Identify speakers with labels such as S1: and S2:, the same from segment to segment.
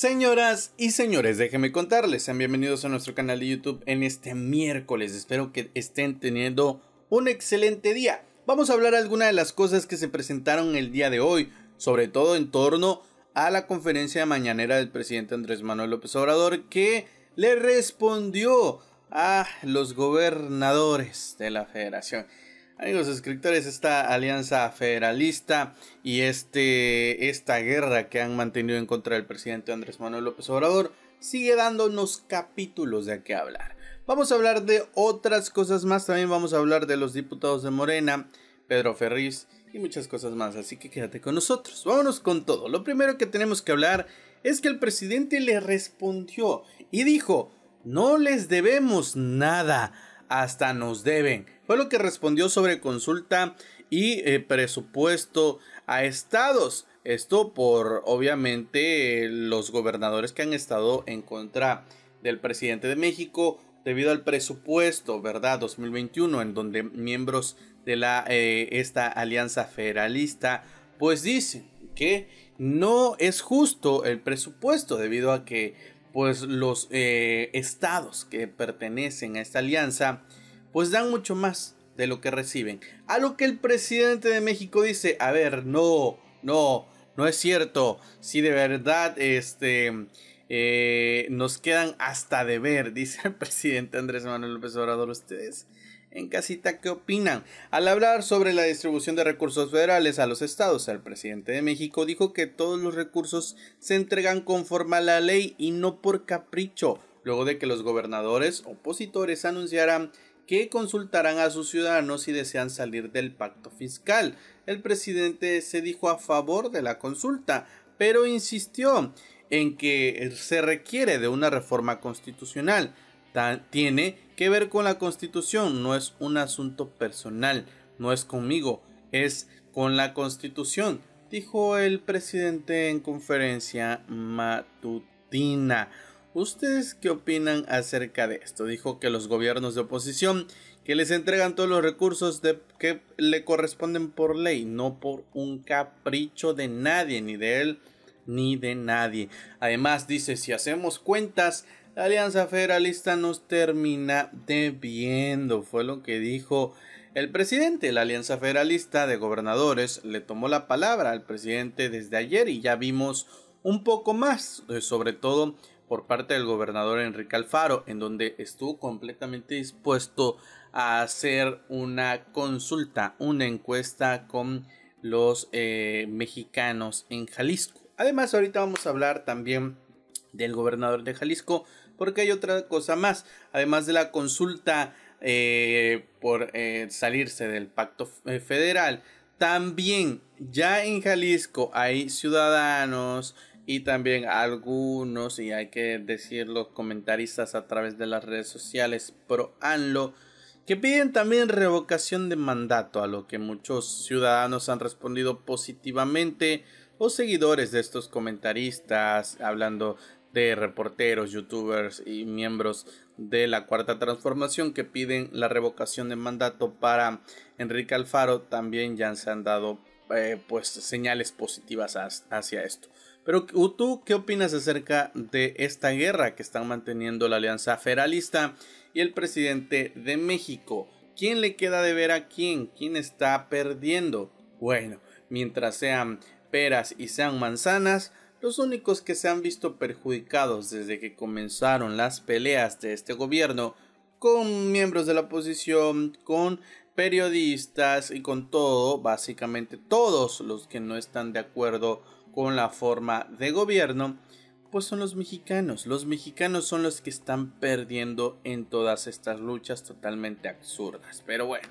S1: Señoras y señores, déjenme contarles, sean bienvenidos a nuestro canal de YouTube en este miércoles. Espero que estén teniendo un excelente día. Vamos a hablar algunas de las cosas que se presentaron el día de hoy, sobre todo en torno a la conferencia mañanera del presidente Andrés Manuel López Obrador, que le respondió a los gobernadores de la federación. Amigos escritores, esta alianza federalista y este, esta guerra que han mantenido en contra del presidente Andrés Manuel López Obrador sigue dándonos capítulos de qué hablar. Vamos a hablar de otras cosas más, también vamos a hablar de los diputados de Morena, Pedro Ferriz y muchas cosas más, así que quédate con nosotros, vámonos con todo. Lo primero que tenemos que hablar es que el presidente le respondió y dijo, no les debemos nada hasta nos deben. Fue lo que respondió sobre consulta y eh, presupuesto a estados. Esto por obviamente los gobernadores que han estado en contra del presidente de México debido al presupuesto, ¿verdad? 2021, en donde miembros de la, eh, esta alianza federalista pues dicen que no es justo el presupuesto debido a que pues los eh, estados que pertenecen a esta alianza pues dan mucho más de lo que reciben. A lo que el presidente de México dice, a ver, no, no, no es cierto. Si de verdad este, eh, nos quedan hasta de ver dice el presidente Andrés Manuel López Obrador, ustedes en casita qué opinan. Al hablar sobre la distribución de recursos federales a los estados, el presidente de México dijo que todos los recursos se entregan conforme a la ley y no por capricho, luego de que los gobernadores opositores anunciaran que consultarán a sus ciudadanos si desean salir del pacto fiscal. El presidente se dijo a favor de la consulta, pero insistió en que se requiere de una reforma constitucional. tiene que ver con la constitución, no es un asunto personal, no es conmigo, es con la constitución, dijo el presidente en conferencia matutina. ¿Ustedes qué opinan acerca de esto? Dijo que los gobiernos de oposición que les entregan todos los recursos de, que le corresponden por ley, no por un capricho de nadie, ni de él ni de nadie. Además dice, si hacemos cuentas, la Alianza Federalista nos termina debiendo, fue lo que dijo el presidente. La Alianza Federalista de Gobernadores le tomó la palabra al presidente desde ayer y ya vimos un poco más, eh, sobre todo por parte del gobernador Enrique Alfaro, en donde estuvo completamente dispuesto a hacer una consulta, una encuesta con los eh, mexicanos en Jalisco. Además, ahorita vamos a hablar también del gobernador de Jalisco, porque hay otra cosa más, además de la consulta eh, por eh, salirse del pacto federal. También ya en Jalisco hay ciudadanos, y también algunos, y hay que decirlo, comentaristas a través de las redes sociales pro ANLO, que piden también revocación de mandato, a lo que muchos ciudadanos han respondido positivamente o seguidores de estos comentaristas, hablando de reporteros, youtubers y miembros de la Cuarta Transformación que piden la revocación de mandato para Enrique Alfaro, también ya se han dado eh, pues señales positivas hacia esto. Pero tú, ¿qué opinas acerca de esta guerra que están manteniendo la Alianza Federalista y el presidente de México? ¿Quién le queda de ver a quién? ¿Quién está perdiendo? Bueno, mientras sean peras y sean manzanas, los únicos que se han visto perjudicados desde que comenzaron las peleas de este gobierno con miembros de la oposición, con periodistas y con todo, básicamente todos los que no están de acuerdo con la forma de gobierno, pues son los mexicanos. Los mexicanos son los que están perdiendo en todas estas luchas totalmente absurdas. Pero bueno,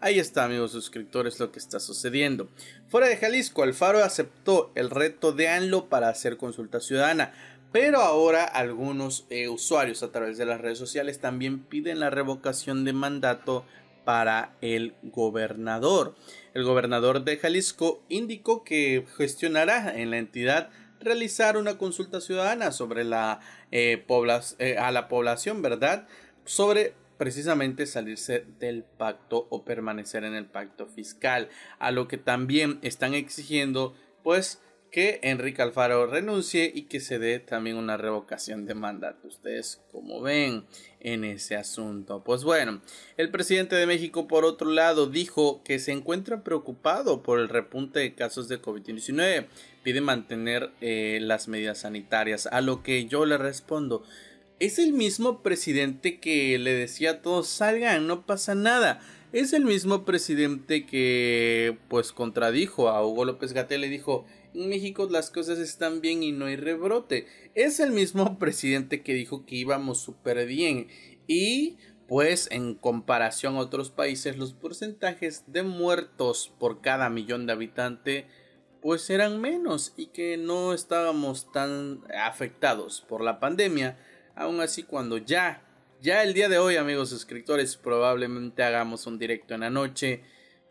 S1: ahí está amigos suscriptores lo que está sucediendo. Fuera de Jalisco, Alfaro aceptó el reto de ANLO para hacer consulta ciudadana. Pero ahora algunos eh, usuarios a través de las redes sociales también piden la revocación de mandato para el gobernador. El gobernador de Jalisco indicó que gestionará en la entidad realizar una consulta ciudadana sobre la eh, eh, a la población, ¿verdad? Sobre precisamente salirse del pacto o permanecer en el pacto fiscal, a lo que también están exigiendo pues que Enrique Alfaro renuncie y que se dé también una revocación de mandato. Ustedes como ven en ese asunto. Pues bueno, el presidente de México por otro lado dijo que se encuentra preocupado por el repunte de casos de COVID-19. Pide mantener eh, las medidas sanitarias. A lo que yo le respondo. Es el mismo presidente que le decía a todos salgan, no pasa nada es el mismo presidente que pues contradijo a Hugo López gatell y dijo en México las cosas están bien y no hay rebrote. Es el mismo presidente que dijo que íbamos súper bien y pues en comparación a otros países los porcentajes de muertos por cada millón de habitantes pues eran menos y que no estábamos tan afectados por la pandemia. Aún así cuando ya ya el día de hoy, amigos suscriptores, probablemente hagamos un directo en la noche.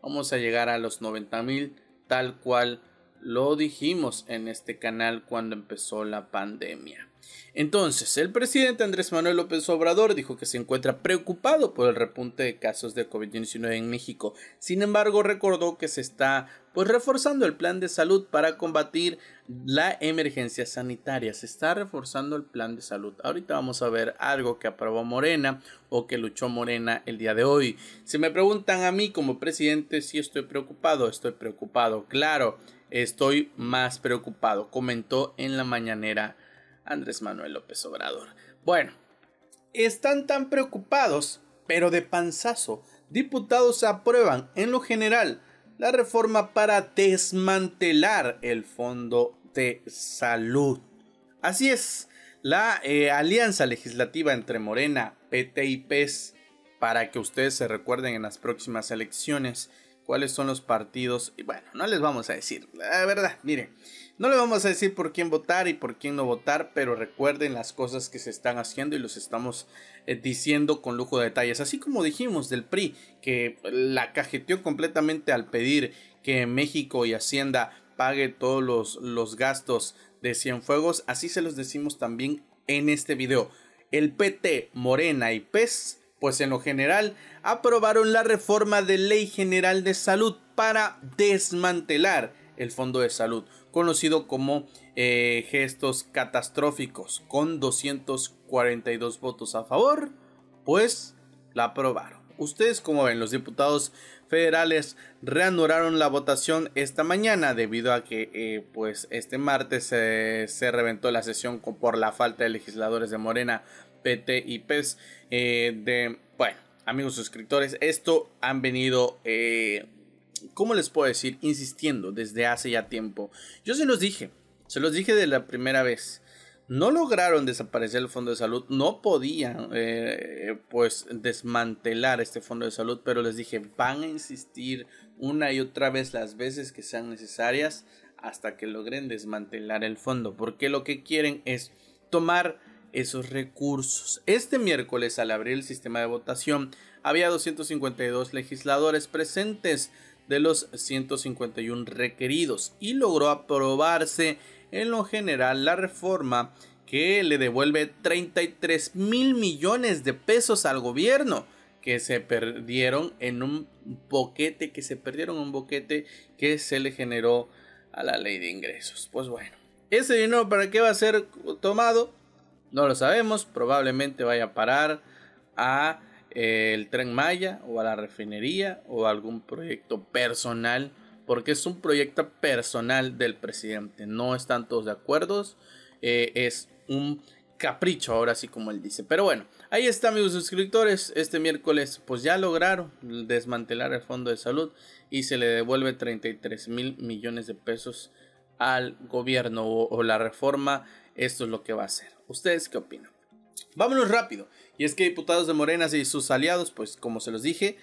S1: Vamos a llegar a los 90 mil, tal cual lo dijimos en este canal cuando empezó la pandemia. Entonces, el presidente Andrés Manuel López Obrador dijo que se encuentra preocupado por el repunte de casos de COVID-19 en México. Sin embargo, recordó que se está pues reforzando el plan de salud para combatir la emergencia sanitaria. Se está reforzando el plan de salud. Ahorita vamos a ver algo que aprobó Morena o que luchó Morena el día de hoy. Si me preguntan a mí como presidente si estoy preocupado, estoy preocupado, claro. Estoy más preocupado, comentó en la mañanera Andrés Manuel López Obrador. Bueno, están tan preocupados, pero de panzazo. Diputados aprueban en lo general la reforma para desmantelar el fondo de salud. Así es, la eh, alianza legislativa entre Morena, PT y PES, para que ustedes se recuerden en las próximas elecciones, cuáles son los partidos. Y bueno, no les vamos a decir, la verdad, miren, no les vamos a decir por quién votar y por quién no votar, pero recuerden las cosas que se están haciendo y los estamos eh, diciendo con lujo de detalles. Así como dijimos del PRI, que la cajeteó completamente al pedir que México y Hacienda pague todos los, los gastos de Cienfuegos, así se los decimos también en este video. El PT, Morena y PES pues en lo general aprobaron la reforma de Ley General de Salud para desmantelar el Fondo de Salud, conocido como eh, gestos catastróficos, con 242 votos a favor, pues la aprobaron. Ustedes como ven, los diputados federales reanudaron la votación esta mañana debido a que eh, pues este martes eh, se reventó la sesión por la falta de legisladores de Morena y PES eh, de, bueno, amigos suscriptores, esto han venido... Eh, ¿Cómo les puedo decir? Insistiendo desde hace ya tiempo. Yo se los dije, se los dije de la primera vez no lograron desaparecer el fondo de salud, no podían eh, pues desmantelar este fondo de salud, pero les dije, van a insistir una y otra vez las veces que sean necesarias hasta que logren desmantelar el fondo, porque lo que quieren es tomar esos recursos. Este miércoles, al abrir el sistema de votación, había 252 legisladores presentes de los 151 requeridos y logró aprobarse en lo general la reforma que le devuelve 33 mil millones de pesos al gobierno que se perdieron en un boquete, que se perdieron un boquete que se le generó a la ley de ingresos. Pues bueno, ese dinero para qué va a ser tomado, no lo sabemos, probablemente vaya a parar a eh, el tren Maya o a la refinería o a algún proyecto personal, porque es un proyecto personal del presidente, no están todos de acuerdo, eh, es un capricho ahora sí como él dice. Pero bueno, ahí está amigos suscriptores, este miércoles pues ya lograron desmantelar el fondo de salud y se le devuelve 33 mil millones de pesos al gobierno o, o la reforma, esto es lo que va a hacer. ¿Ustedes qué opinan? Vámonos rápido. Y es que diputados de Morena y sus aliados, pues como se los dije,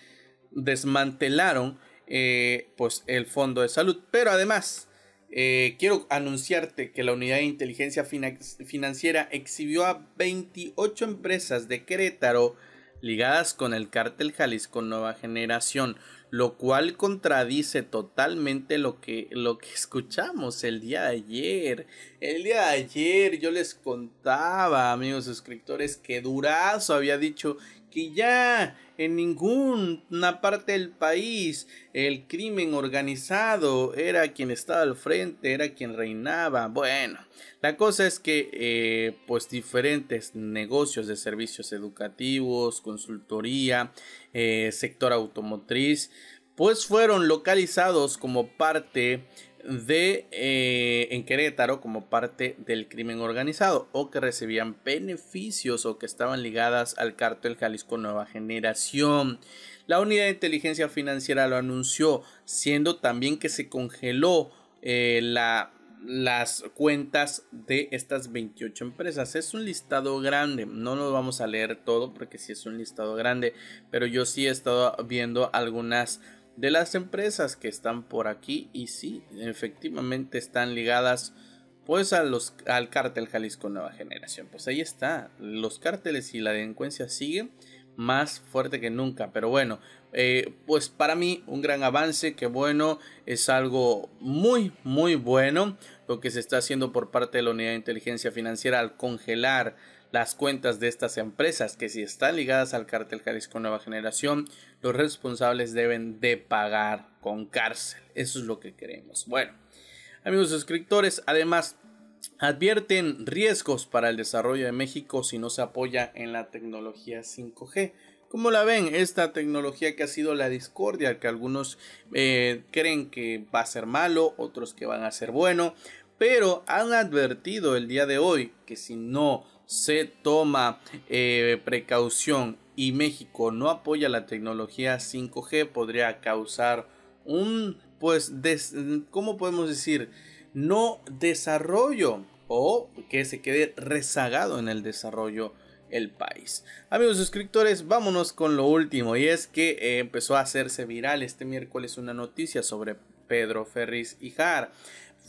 S1: desmantelaron eh, pues el fondo de salud. Pero además, eh, quiero anunciarte que la unidad de inteligencia financiera exhibió a 28 empresas de Querétaro ligadas con el cártel Jalisco Nueva Generación, lo cual contradice totalmente lo que, lo que escuchamos el día de ayer. El día de ayer yo les contaba, amigos suscriptores, que Durazo había dicho que ya en ninguna parte del país el crimen organizado era quien estaba al frente, era quien reinaba. Bueno, la cosa es que eh, pues diferentes negocios de servicios educativos, consultoría, eh, sector automotriz, pues fueron localizados como parte de eh, en Querétaro como parte del crimen organizado o que recibían beneficios o que estaban ligadas al cartel Jalisco Nueva Generación. La unidad de inteligencia financiera lo anunció, siendo también que se congeló eh, la, las cuentas de estas 28 empresas. Es un listado grande, no lo vamos a leer todo porque si sí es un listado grande, pero yo sí he estado viendo algunas de las empresas que están por aquí y sí, efectivamente están ligadas pues a los, al cártel Jalisco Nueva Generación. Pues ahí está, los cárteles y la delincuencia siguen más fuerte que nunca. Pero bueno, eh, pues para mí un gran avance, que bueno, es algo muy, muy bueno lo que se está haciendo por parte de la Unidad de Inteligencia Financiera al congelar las cuentas de estas empresas, que si están ligadas al cártel Jalisco Nueva Generación, los responsables deben de pagar con cárcel. Eso es lo que queremos. Bueno, amigos suscriptores, además advierten riesgos para el desarrollo de México si no se apoya en la tecnología 5G. Como la ven? Esta tecnología que ha sido la discordia, que algunos eh, creen que va a ser malo, otros que van a ser bueno, pero han advertido el día de hoy que si no se toma eh, precaución y México no apoya la tecnología 5G, podría causar un, pues, ¿cómo podemos decir? No desarrollo o que se quede rezagado en el desarrollo el país. Amigos suscriptores, vámonos con lo último y es que eh, empezó a hacerse viral este miércoles una noticia sobre Pedro Ferris Ijar.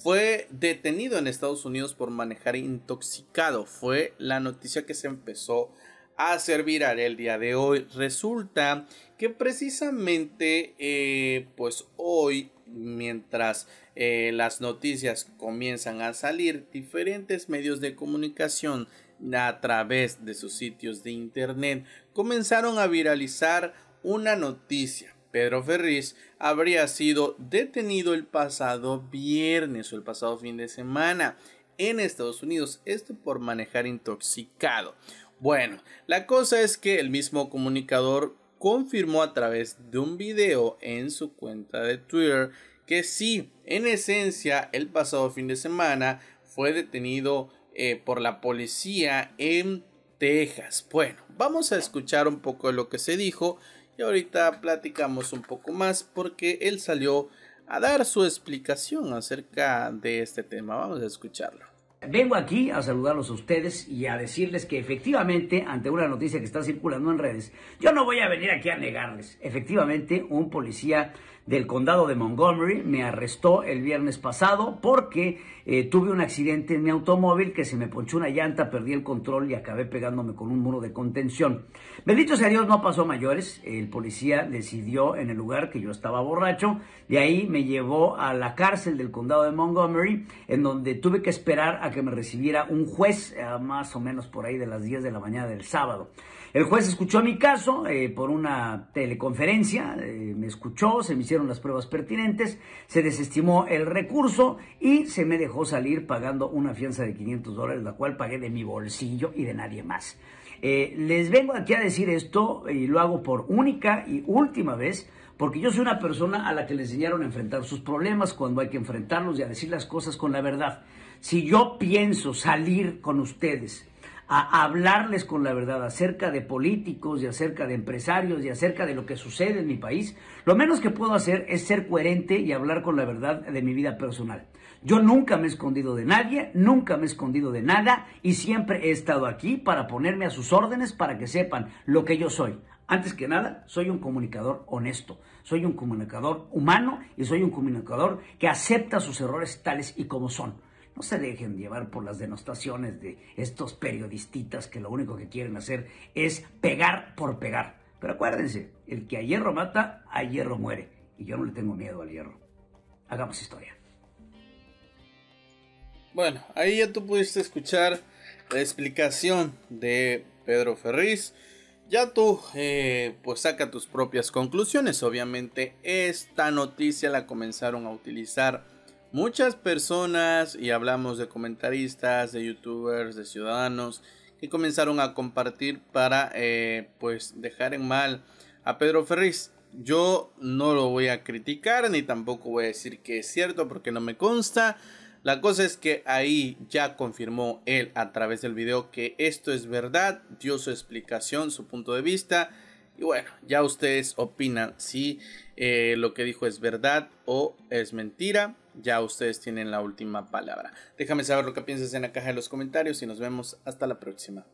S1: Fue detenido en Estados Unidos por manejar intoxicado. Fue la noticia que se empezó a hacer viral el día de hoy. Resulta que precisamente, eh, pues hoy, mientras eh, las noticias comienzan a salir, diferentes medios de comunicación a través de sus sitios de internet comenzaron a viralizar una noticia Pedro Ferriz habría sido detenido el pasado viernes o el pasado fin de semana en Estados Unidos, esto por manejar intoxicado. Bueno, la cosa es que el mismo comunicador confirmó a través de un video en su cuenta de Twitter que sí, en esencia, el pasado fin de semana fue detenido eh, por la policía en Texas. Bueno, vamos a escuchar un poco de lo que se dijo y ahorita platicamos un poco más porque él salió a dar su explicación acerca de este tema. Vamos a escucharlo.
S2: Vengo aquí a saludarlos a ustedes y a decirles que efectivamente, ante una noticia que está circulando en redes, yo no voy a venir aquí a negarles. Efectivamente, un policía del condado de Montgomery me arrestó el viernes pasado porque eh, tuve un accidente en mi automóvil que se me ponchó una llanta, perdí el control y acabé pegándome con un muro de contención. Bendito sea Dios, no pasó mayores. El policía decidió en el lugar que yo estaba borracho. De ahí me llevó a la cárcel del condado de Montgomery, en donde tuve que esperar a que me recibiera un juez, eh, más o menos por ahí de las 10 de la mañana del sábado. El juez escuchó mi caso eh, por una teleconferencia, me escuchó, se me hicieron las pruebas pertinentes, se desestimó el recurso y se me dejó salir pagando una fianza de 500 dólares, la cual pagué de mi bolsillo y de nadie más. Eh, les vengo aquí a decir esto y lo hago por única y última vez, porque yo soy una persona a la que le enseñaron a enfrentar sus problemas cuando hay que enfrentarlos y a decir las cosas con la verdad. Si yo pienso salir con ustedes a hablarles con la verdad acerca de políticos y acerca de empresarios y acerca de lo que sucede en mi país, lo menos que puedo hacer es ser coherente y hablar con la verdad de mi vida personal. Yo nunca me he escondido de nadie, nunca me he escondido de nada y siempre he estado aquí para ponerme a sus órdenes para que sepan lo que yo soy. Antes que nada, soy un comunicador honesto, soy un comunicador humano y soy un comunicador que acepta sus errores tales y como son. No se dejen llevar por las denostaciones de estos periodistas que lo único que quieren hacer es pegar por pegar. Pero acuérdense, el que a hierro mata, a hierro muere. Y yo no le tengo miedo al hierro. Hagamos historia. Bueno, ahí ya tú pudiste
S1: escuchar la explicación de Pedro Ferriz. Ya tú, eh, pues saca tus propias conclusiones. Obviamente esta noticia la comenzaron a utilizar Muchas personas, y hablamos de comentaristas, de youtubers, de ciudadanos, que comenzaron a compartir para eh, pues dejar en mal a Pedro Ferriz. Yo no lo voy a criticar ni tampoco voy a decir que es cierto porque no me consta. La cosa es que ahí ya confirmó él a través del video que esto es verdad, dio su explicación, su punto de vista. Y bueno, ya ustedes opinan si eh, lo que dijo es verdad o es mentira ya ustedes tienen la última palabra. Déjame saber lo que piensas en la caja de los comentarios y nos vemos hasta la próxima.